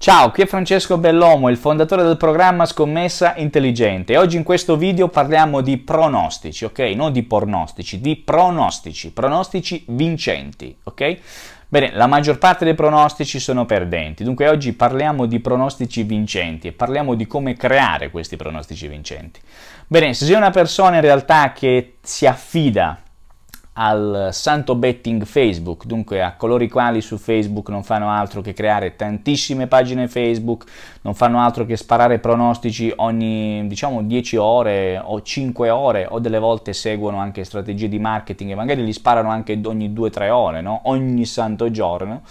Ciao, qui è Francesco Bellomo, il fondatore del programma Scommessa Intelligente oggi in questo video parliamo di pronostici, ok? Non di pronostici, di pronostici, pronostici vincenti, ok? Bene, la maggior parte dei pronostici sono perdenti, dunque oggi parliamo di pronostici vincenti e parliamo di come creare questi pronostici vincenti. Bene, se sei una persona in realtà che si affida al Santo Betting Facebook, dunque a coloro i quali su Facebook non fanno altro che creare tantissime pagine Facebook, non fanno altro che sparare pronostici ogni diciamo 10 ore o 5 ore o delle volte seguono anche strategie di marketing e magari li sparano anche ogni 2-3 ore, no? ogni santo giorno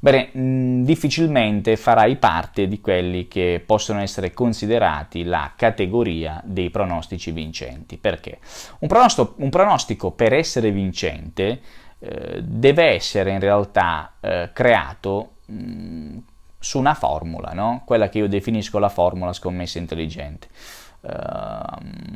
Bene, mm, difficilmente farai parte di quelli che possono essere considerati la categoria dei pronostici vincenti. Perché? Un pronostico, un pronostico per essere vincente eh, deve essere in realtà eh, creato mh, mm, su una formula, no? quella che io definisco la formula scommessa intelligente. Uh,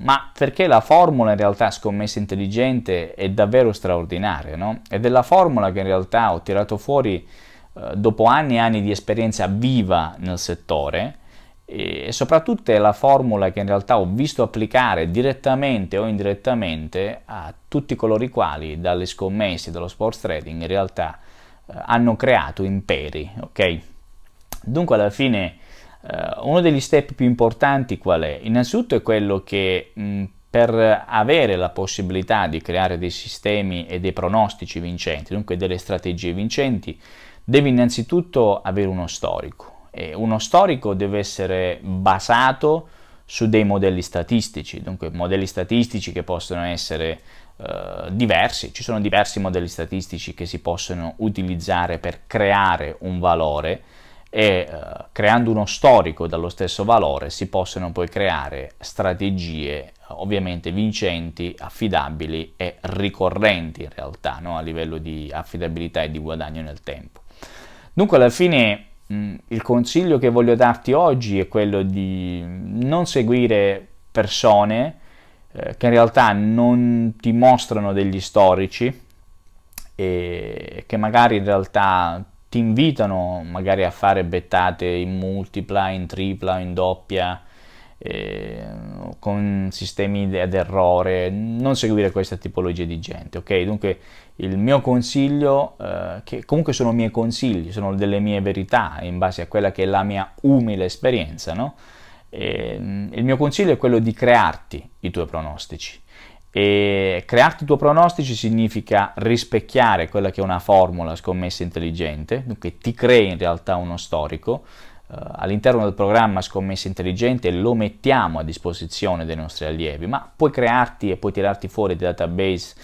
ma perché la formula in realtà scommessa intelligente è davvero straordinaria, no? è della formula che in realtà ho tirato fuori eh, dopo anni e anni di esperienza viva nel settore e soprattutto è la formula che in realtà ho visto applicare direttamente o indirettamente a tutti coloro i quali dalle scommesse, dallo sports trading in realtà eh, hanno creato imperi, ok? Dunque alla fine eh, uno degli step più importanti qual è? Innanzitutto è quello che per avere la possibilità di creare dei sistemi e dei pronostici vincenti, dunque delle strategie vincenti, devi innanzitutto avere uno storico e uno storico deve essere basato su dei modelli statistici, dunque modelli statistici che possono essere eh, diversi, ci sono diversi modelli statistici che si possono utilizzare per creare un valore e eh, creando uno storico dallo stesso valore si possono poi creare strategie ovviamente vincenti, affidabili e ricorrenti in realtà no? a livello di affidabilità e di guadagno nel tempo. Dunque alla fine mm, il consiglio che voglio darti oggi è quello di non seguire persone eh, che in realtà non ti mostrano degli storici e che magari in realtà ti invitano magari a fare bettate in multipla, in tripla, in doppia, eh, con sistemi ad errore, non seguire questa tipologia di gente, ok? Dunque il mio consiglio, eh, che comunque sono miei consigli, sono delle mie verità in base a quella che è la mia umile esperienza, no? E, ehm, il mio consiglio è quello di crearti i tuoi pronostici. E crearti i tuoi pronostici significa rispecchiare quella che è una formula scommessa intelligente, dunque ti crei in realtà uno storico, eh, all'interno del programma Scommessa Intelligente lo mettiamo a disposizione dei nostri allievi, ma puoi crearti e puoi tirarti fuori dei database.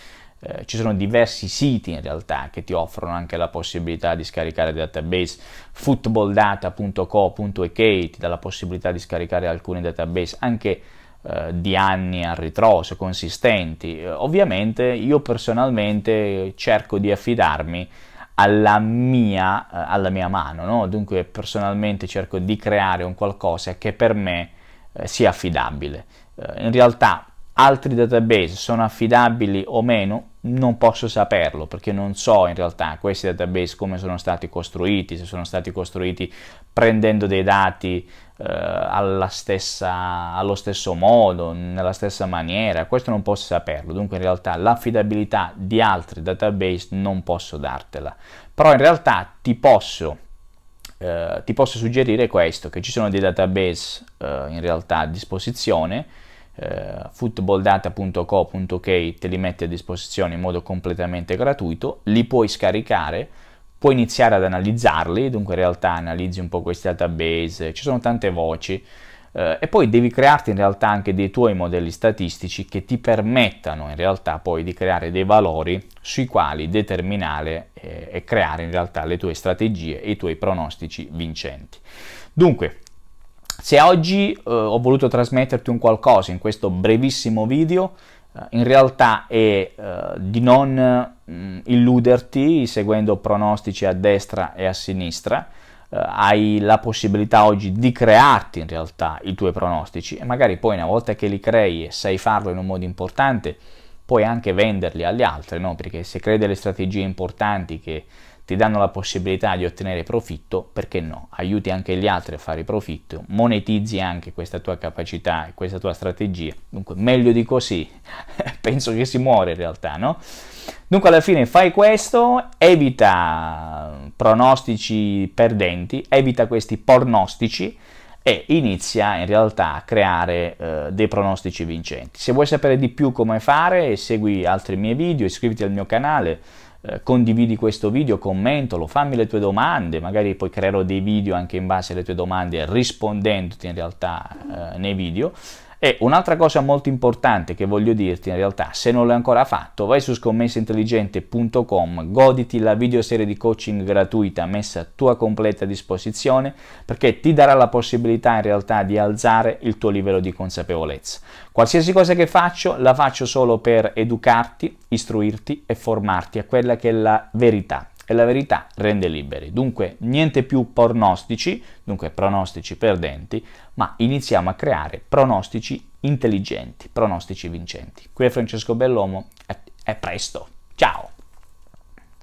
Eh, ci sono diversi siti in realtà che ti offrono anche la possibilità di scaricare database, footballdata.co.ek ti dà la possibilità di scaricare alcuni database anche eh, di anni a ritroso, consistenti. Eh, ovviamente io personalmente cerco di affidarmi alla mia, eh, alla mia mano, no? dunque personalmente cerco di creare un qualcosa che per me eh, sia affidabile. Eh, in realtà altri database sono affidabili o meno, non posso saperlo perché non so in realtà questi database come sono stati costruiti, se sono stati costruiti prendendo dei dati eh, stessa, allo stesso modo, nella stessa maniera, questo non posso saperlo, dunque in realtà l'affidabilità di altri database non posso dartela, però in realtà ti posso eh, ti posso suggerire questo, che ci sono dei database eh, in realtà a disposizione eh, footballdata.co.k te li mette a disposizione in modo completamente gratuito, li puoi scaricare, puoi iniziare ad analizzarli, dunque in realtà analizzi un po' questi database, ci sono tante voci eh, e poi devi crearti in realtà anche dei tuoi modelli statistici che ti permettano in realtà poi di creare dei valori sui quali determinare eh, e creare in realtà le tue strategie e i tuoi pronostici vincenti. Dunque, se oggi eh, ho voluto trasmetterti un qualcosa in questo brevissimo video, eh, in realtà è eh, di non mh, mm, illuderti seguendo pronostici a destra e a sinistra, eh, hai la possibilità oggi di crearti in realtà i tuoi pronostici e magari poi una volta che li crei e sai farlo in un modo importante, puoi anche venderli agli altri, no? perché se crei delle strategie importanti che ti danno la possibilità di ottenere profitto, perché no? Aiuti anche gli altri a fare profitto, monetizzi anche questa tua capacità e questa tua strategia. Dunque, meglio di così, penso che si muore in realtà, no? Dunque alla fine fai questo, evita pronostici perdenti, evita questi pornostici, e inizia in realtà a creare eh, dei pronostici vincenti. Se vuoi sapere di più come fare, segui altri miei video, iscriviti al mio canale, eh, condividi questo video, commentalo, fammi le tue domande, magari poi creerò dei video anche in base alle tue domande rispondendoti in realtà eh, nei video e un'altra cosa molto importante che voglio dirti in realtà, se non l'hai ancora fatto, vai su scommessaintelligente.com, goditi la videoserie di coaching gratuita messa a tua completa disposizione perché ti darà la possibilità in realtà di alzare il tuo livello di consapevolezza. Qualsiasi cosa che faccio, la faccio solo per educarti, istruirti e formarti a quella che è la verità e la verità rende liberi. Dunque niente più pronostici, dunque pronostici perdenti, ma iniziamo a creare pronostici intelligenti, pronostici vincenti. Qui è Francesco Bellomo, a presto, ciao!